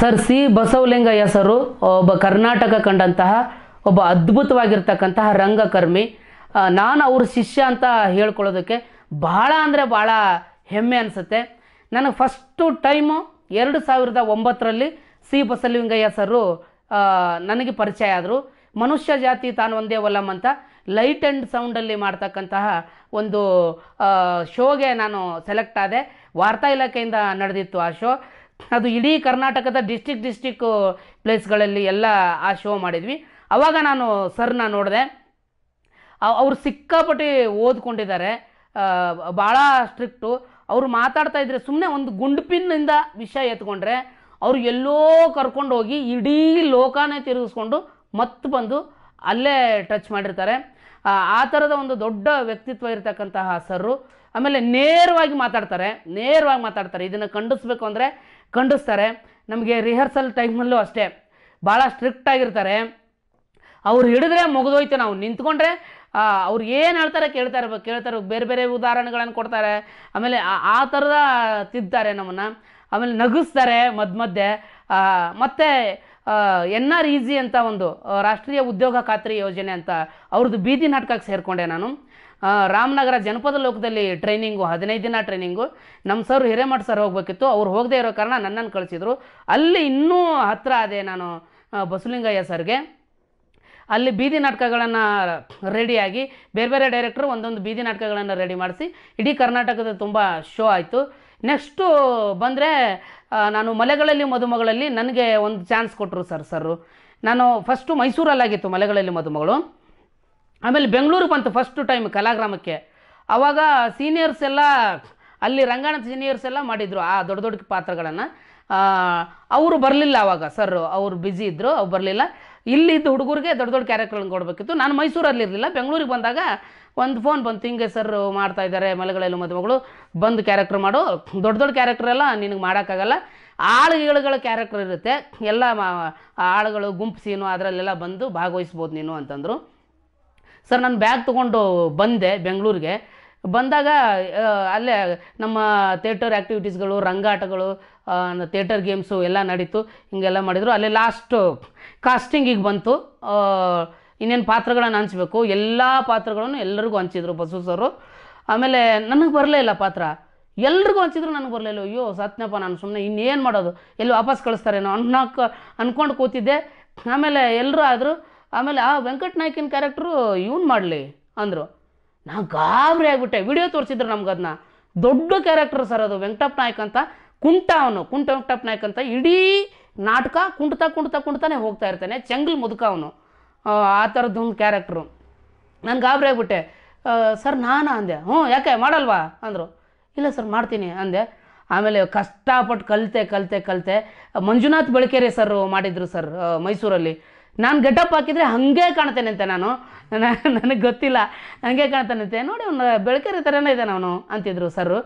sir C Basavalingaiah ಸರು ಒಬ್ಬ ಕರ್ನಾಟಕ ಕಂಡಂತಹ ಒಬ್ಬ ಅದ್ಭುತವಾಗಿರ್ತಕ್ಕಂತಹ ರಂಗಕರ್ಮಿ ನಾನು ಅವ್ರ ಶಿಷ್ಯ ಅಂತ ಹೇಳ್ಕೊಳ್ಳೋದಕ್ಕೆ ಭಾಳ ಅಂದರೆ ಭಾಳ ಹೆಮ್ಮೆ ಅನಿಸುತ್ತೆ ನನಗೆ ಫಸ್ಟು ಟೈಮು ಎರಡು ಸಾವಿರದ ಒಂಬತ್ತರಲ್ಲಿ ಸಿ ಬಸವಲಿಂಗಯ್ಯ ಸರು ನನಗೆ ಪರಿಚಯ ಆದರು ಮನುಷ್ಯ ಜಾತಿ ತಾನು ಒಂದೇ ಒಲ್ಲಂ ಅಂತ ಲೈಟ್ ಆ್ಯಂಡ್ ಸೌಂಡಲ್ಲಿ ಮಾಡ್ತಕ್ಕಂತಹ ಒಂದು ಶೋಗೆ ನಾನು ಸೆಲೆಕ್ಟ್ ಆದೆ ವಾರ್ತಾ ಇಲಾಖೆಯಿಂದ ನಡೆದಿತ್ತು ಆ ಶೋ ಅದು ಇಡೀ ಕರ್ನಾಟಕದ ಡಿಸ್ಟಿಕ್ ಡಿಸ್ಟಿಕ್ ಪ್ಲೇಸ್ಗಳಲ್ಲಿ ಎಲ್ಲ ಆ ಶೋ ಮಾಡಿದ್ವಿ ಆವಾಗ ನಾನು ಸರ್ನ ನೋಡಿದೆ ಅವರು ಸಿಕ್ಕಾಪಟ್ಟಿ ಓದ್ಕೊಂಡಿದ್ದಾರೆ ಭಾಳ ಸ್ಟ್ರಿಕ್ಟು ಅವರು ಮಾತಾಡ್ತಾ ಇದ್ರೆ ಸುಮ್ಮನೆ ಒಂದು ಗುಂಡುಪಿನಿಂದ ವಿಷಯ ಎತ್ಕೊಂಡ್ರೆ ಅವರು ಎಲ್ಲೋ ಕರ್ಕೊಂಡೋಗಿ ಇಡೀ ಲೋಕಾನೇ ತಿರುಗಿಸ್ಕೊಂಡು ಮತ್ತೆ ಬಂದು ಅಲ್ಲೇ ಟಚ್ ಮಾಡಿರ್ತಾರೆ ಆ ಥರದ ಒಂದು ದೊಡ್ಡ ವ್ಯಕ್ತಿತ್ವ ಇರತಕ್ಕಂತಹ ಸರ್ರು ಆಮೇಲೆ ನೇರವಾಗಿ ಮಾತಾಡ್ತಾರೆ ನೇರವಾಗಿ ಮಾತಾಡ್ತಾರೆ ಇದನ್ನು ಖಂಡಿಸ್ಬೇಕು ಅಂದರೆ ಖಂಡಿಸ್ತಾರೆ ನಮಗೆ ರಿಹರ್ಸಲ್ ಟೈಮಲ್ಲೂ ಅಷ್ಟೇ ಭಾಳ ಸ್ಟ್ರಿಕ್ಟ್ ಆಗಿರ್ತಾರೆ ಅವ್ರು ಹಿಡಿದ್ರೆ ಮುಗಿದೋಯ್ತು ನಾವು ನಿಂತ್ಕೊಂಡ್ರೆ ಅವ್ರು ಏನು ಹೇಳ್ತಾರೆ ಕೇಳ್ತಾರೆ ಕೇಳ್ತಾರೆ ಬೇರೆ ಬೇರೆ ಉದಾಹರಣೆಗಳನ್ನು ಕೊಡ್ತಾರೆ ಆಮೇಲೆ ಆ ಥರದ ತಿದ್ದಾರೆ ನಮ್ಮನ್ನು ಆಮೇಲೆ ನಗಿಸ್ತಾರೆ ಮಧ್ಯ ಮಧ್ಯೆ ಮತ್ತು ಎನ್ ಆರ್ ಈಸಿ ಅಂತ ಒಂದು ರಾಷ್ಟ್ರೀಯ ಉದ್ಯೋಗ ಖಾತ್ರಿ ಯೋಜನೆ ಅಂತ ಅವ್ರದ್ದು ಬೀದಿ ನಾಟಕಕ್ಕೆ ಸೇರಿಕೊಂಡೆ ನಾನು ರಾಮನಗರ ಜನಪದ ಲೋಕದಲ್ಲಿ ಟ್ರೈನಿಂಗು ಹದಿನೈದು ದಿನ ಟ್ರೈನಿಂಗು ನಮ್ಮ ಸರ್ ಹಿರೇಮಠ ಸರ್ ಹೋಗಬೇಕಿತ್ತು ಅವ್ರು ಹೋಗದೇ ಇರೋ ಕಾರಣ ನನ್ನನ್ನು ಕಳಿಸಿದ್ರು ಅಲ್ಲಿ ಇನ್ನೂ ಹತ್ತಿರ ಅದೇ ನಾನು ಬಸುಲಿಂಗಯ್ಯ ಸರ್ಗೆ ಅಲ್ಲಿ ಬೀದಿ ನಾಟಕಗಳನ್ನು ರೆಡಿಯಾಗಿ ಬೇರೆ ಬೇರೆ ಡೈರೆಕ್ಟ್ರು ಒಂದೊಂದು ಬೀದಿ ನಾಟಕಗಳನ್ನು ರೆಡಿ ಮಾಡಿಸಿ ಇಡೀ ಕರ್ನಾಟಕದ ತುಂಬ ಶೋ ಆಯಿತು ನೆಕ್ಸ್ಟು ಬಂದರೆ ನಾನು ಮಲೆಗಳಲ್ಲಿ ಮದುಮಗಳಲ್ಲಿ ನನಗೆ ಒಂದು ಚಾನ್ಸ್ ಕೊಟ್ಟರು ಸರ್ ಸರ್ ನಾನು ಫಸ್ಟು ಮೈಸೂರಲ್ಲಾಗಿತ್ತು ಮಲೆಗಳಲ್ಲಿ ಮದುಮಗಳು ಆಮೇಲೆ ಬೆಂಗಳೂರಿಗೆ ಬಂತು ಫಸ್ಟ್ ಟೈಮ್ ಕಲಾಗ್ರಾಮಕ್ಕೆ ಆವಾಗ ಸೀನಿಯರ್ಸ್ ಎಲ್ಲ ಅಲ್ಲಿ ರಂಗಾಯಣ ಸೀನಿಯರ್ಸ್ ಎಲ್ಲ ಮಾಡಿದರು ಆ ದೊಡ್ಡ ದೊಡ್ಡ ಪಾತ್ರಗಳನ್ನು ಅವರು ಬರಲಿಲ್ಲ ಅವಾಗ ಸರ್ ಅವರು ಬ್ಯುಸಿ ಇದ್ದರು ಅವ್ರು ಬರಲಿಲ್ಲ ಇಲ್ಲಿದ್ದ ಹುಡುಗರಿಗೆ ದೊಡ್ಡ ದೊಡ್ಡ ಕ್ಯಾರೆಕ್ಟರ್ಗಳನ್ನ ಕೊಡಬೇಕಿತ್ತು ನಾನು ಮೈಸೂರಲ್ಲಿರಲಿಲ್ಲ ಬೆಂಗಳೂರಿಗೆ ಬಂದಾಗ ಒಂದು ಫೋನ್ ಬಂತು ಹಿಂಗೆ ಸರ್ ಮಾಡ್ತಾ ಇದ್ದಾರೆ ಮಲೆಗಳಲ್ಲಿ ಮದುಮಗಳು ಬಂದು ಕ್ಯಾರೆಕ್ಟರ್ ಮಾಡು ದೊಡ್ಡ ದೊಡ್ಡ ಕ್ಯಾರೆಕ್ಟ್ರೆಲ್ಲ ನಿನಗೆ ಮಾಡೋಕ್ಕಾಗಲ್ಲ ಆಳುಗಳ ಕ್ಯಾರೆಕ್ಟರ್ ಇರುತ್ತೆ ಎಲ್ಲ ಆಳುಗಳು ಗುಂಪು ಸೀನು ಅದರಲ್ಲೆಲ್ಲ ಬಂದು ಭಾಗವಹಿಸ್ಬೋದು ನೀನು ಅಂತಂದರು ಸರ್ ನಾನು ಬ್ಯಾಗ್ ತೊಗೊಂಡು ಬಂದೆ ಬೆಂಗಳೂರಿಗೆ ಬಂದಾಗ ಅಲ್ಲೇ ನಮ್ಮ ಥಿಯೇಟರ್ ಆ್ಯಕ್ಟಿವಿಟೀಸ್ಗಳು ರಂಗಾಟಗಳು ಥಿಯೇಟರ್ ಗೇಮ್ಸು ಎಲ್ಲ ನಡೀತು ಹಿಂಗೆಲ್ಲ ಮಾಡಿದರು ಅಲ್ಲೇ ಲಾಸ್ಟು ಕಾಸ್ಟಿಂಗಿಗೆ ಬಂತು ಇನ್ನೇನು ಪಾತ್ರಗಳನ್ನು ಹಂಚಬೇಕು ಎಲ್ಲ ಪಾತ್ರಗಳನ್ನು ಎಲ್ಲರಿಗೂ ಹಂಚಿದ್ರು ಬಸು ಸರು ಆಮೇಲೆ ನನಗೆ ಬರಲೇ ಇಲ್ಲ ಪಾತ್ರ ಎಲ್ರಿಗೂ ಹಂಚಿದ್ರು ನನಗೆ ಬರಲಿಲ್ಲ ಅಯ್ಯೋ ಸತ್ನಪ್ಪ ನಾನು ಸುಮ್ಮನೆ ಇನ್ನೇನು ಮಾಡೋದು ಎಲ್ಲಿ ವಾಪಸ್ ಕಳಿಸ್ತಾರೇನೋ ಅನ್ನೋಕೆ ಅಂದ್ಕೊಂಡು ಕೂತಿದ್ದೆ ಆಮೇಲೆ ಎಲ್ಲರೂ ಆದರೂ ಆಮೇಲೆ ಆ ವೆಂಕಟ್ ನಾಯ್ಕಿನ ಕ್ಯಾರೆಕ್ಟ್ರು ಇವ್ನು ಮಾಡಲಿ ಅಂದರು ನಾನು ಗಾಬರಿ ಆಗಿಬಿಟ್ಟೆ ವಿಡಿಯೋ ತೋರಿಸಿದ್ರು ನಮ್ಗೆ ಅದನ್ನ ದೊಡ್ಡ ಕ್ಯಾರೆಕ್ಟರ್ ಸರ್ ಅದು ವೆಂಕಟಪ್ಪ ನಾಯ್ಕ ಅಂತ ಕುಂಟ ಅವನು ಕುಂಟ ವೆಂಕಟಪ್ಪ ನಾಯ್ಕ ಅಂತ ಇಡೀ ನಾಟಕ ಕುಂಟ್ತಾ ಕುಂಟ್ತಾ ಕುಂಟ್ತಾನೆ ಹೋಗ್ತಾ ಇರ್ತಾನೆ ಚಂಗಲ್ ಮುದುಕ ಅವನು ಆ ಥರದ್ದು ಕ್ಯಾರೆಕ್ಟ್ರು ನಾನು ಗಾಬರಿ ಆಗಿಬಿಟ್ಟೆ ಸರ್ ನಾನು ಅಂದೆ ಹ್ಞೂ ಯಾಕೆ ಮಾಡಲ್ವಾ ಅಂದರು ಇಲ್ಲ ಸರ್ ಮಾಡ್ತೀನಿ ಅಂದೆ ಆಮೇಲೆ ಕಷ್ಟಪಟ್ಟು ಕಲಿತೆ ಕಲಿತೆ ಕಲಿತೆ ಮಂಜುನಾಥ್ ಬೆಳಕೆರೆ ಸರ್ ಮಾಡಿದರು ಸರ್ ಮೈಸೂರಲ್ಲಿ ನಾನು ಗೆಟಪ್ ಹಾಕಿದರೆ ಹಾಗೆ ಕಾಣ್ತೇನೆ ನಾನು ನನಗೆ ಗೊತ್ತಿಲ್ಲ ಹಾಗೆ ಕಾಣ್ತಾನಂತೆ ನೋಡಿ ಅವನು ಬೆಳಕರಿ ಥರನೇ ಇದ್ದಾನೆ ಅವನು ಅಂತಿದ್ರು ಸರು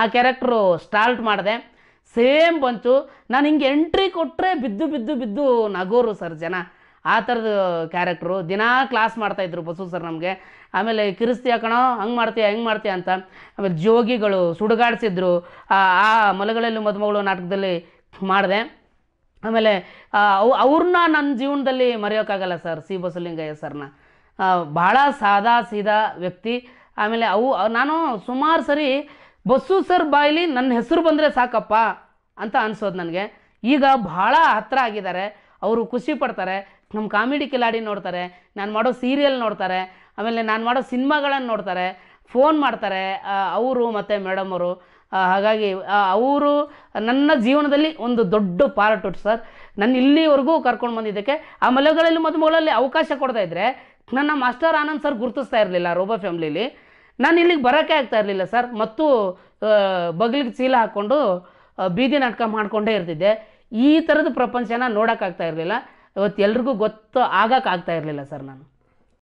ಆ ಕ್ಯಾರೆಕ್ಟ್ರು ಸ್ಟಾರ್ಟ್ ಮಾಡಿದೆ ಸೇಮ್ ಬಂತು ನಾನು ಹಿಂಗೆ ಎಂಟ್ರಿ ಕೊಟ್ಟರೆ ಬಿದ್ದು ಬಿದ್ದು ಬಿದ್ದು ನಗೋರು ಸರ್ ಜನ ಆ ಥರದ್ದು ಕ್ಯಾರೆಕ್ಟ್ರು ದಿನ ಕ್ಲಾಸ್ ಮಾಡ್ತಾಯಿದ್ರು ಬಸು ಸರ್ ನಮಗೆ ಆಮೇಲೆ ಕಿರಿಸ್ತೀಯ ಕಣೋ ಹಂಗೆ ಮಾಡ್ತೀಯ ಹೆಂಗೆ ಮಾಡ್ತೀಯ ಅಂತ ಆಮೇಲೆ ಜೋಗಿಗಳು ಸುಡುಗಾಡಿಸಿದ್ರು ಆ ಮಲಗಳಲ್ಲಿ ಮದುಮಗಳು ನಾಟಕದಲ್ಲಿ ಮಾಡಿದೆ ಆಮೇಲೆ ಅವ್ರನ್ನ ನನ್ನ ಜೀವನದಲ್ಲಿ ಮರೆಯೋಕ್ಕಾಗಲ್ಲ ಸರ್ ಸಿ ಬಸಲಿಂಗಯ್ಯ ಸರ್ನ ಭಾಳ ಸಾದಾ ಸೀದಾ ವ್ಯಕ್ತಿ ಆಮೇಲೆ ಅವು ನಾನು ಸುಮಾರು ಸರಿ ಬಸ್ಸು ಸರ್ ಬಾಯಿಲಿ ನನ್ನ ಹೆಸರು ಬಂದರೆ ಸಾಕಪ್ಪ ಅಂತ ಅನಿಸೋದು ನನಗೆ ಈಗ ಭಾಳ ಹತ್ತಿರ ಆಗಿದ್ದಾರೆ ಅವರು ಖುಷಿ ಪಡ್ತಾರೆ ನಮ್ಮ ಕಾಮಿಡಿ ಕಿಲಾಡಿ ನೋಡ್ತಾರೆ ನಾನು ಮಾಡೋ ಸೀರಿಯಲ್ ನೋಡ್ತಾರೆ ಆಮೇಲೆ ನಾನು ಮಾಡೋ ಸಿನಿಮಾಗಳನ್ನು ನೋಡ್ತಾರೆ ಫೋನ್ ಮಾಡ್ತಾರೆ ಅವರು ಮತ್ತು ಮೇಡಮ್ ಅವರು ಹಾಗಾಗಿ ಅವರು ನನ್ನ ಜೀವನದಲ್ಲಿ ಒಂದು ದೊಡ್ಡ ಉಂಟು ಸರ್ ನನ್ನ ಇಲ್ಲಿವರೆಗೂ ಕರ್ಕೊಂಡು ಬಂದಿದ್ದಕ್ಕೆ ಆ ಮಲೆಗಳಲ್ಲಿ ಮದುಮಗಳಲ್ಲಿ ಅವಕಾಶ ಕೊಡ್ತಾ ಇದ್ದರೆ ನನ್ನ ಮಾಸ್ಟರ್ ಆನಂದ್ ಸರ್ ಗುರುತಿಸ್ತಾ ಇರಲಿಲ್ಲ ರೋಬೋ ಫ್ಯಾಮಿಲಿಲಿ ನಾನು ಇಲ್ಲಿಗೆ ಬರೋಕ್ಕೆ ಆಗ್ತಾ ಇರಲಿಲ್ಲ ಸರ್ ಮತ್ತು ಬಗಲಿಗೆ ಚೀಲ ಹಾಕ್ಕೊಂಡು ಬೀದಿ ನಾಟಕ ಮಾಡಿಕೊಂಡೇ ಇರ್ತಿದ್ದೆ ಈ ಥರದ ಪ್ರಪಂಚನ ನೋಡೋಕ್ಕಾಗ್ತಾ ಇರಲಿಲ್ಲ ಇವತ್ತು ಎಲ್ರಿಗೂ ಗೊತ್ತು ಆಗೋಕ್ಕಾಗ್ತಾ ಇರಲಿಲ್ಲ ಸರ್ ನಾನು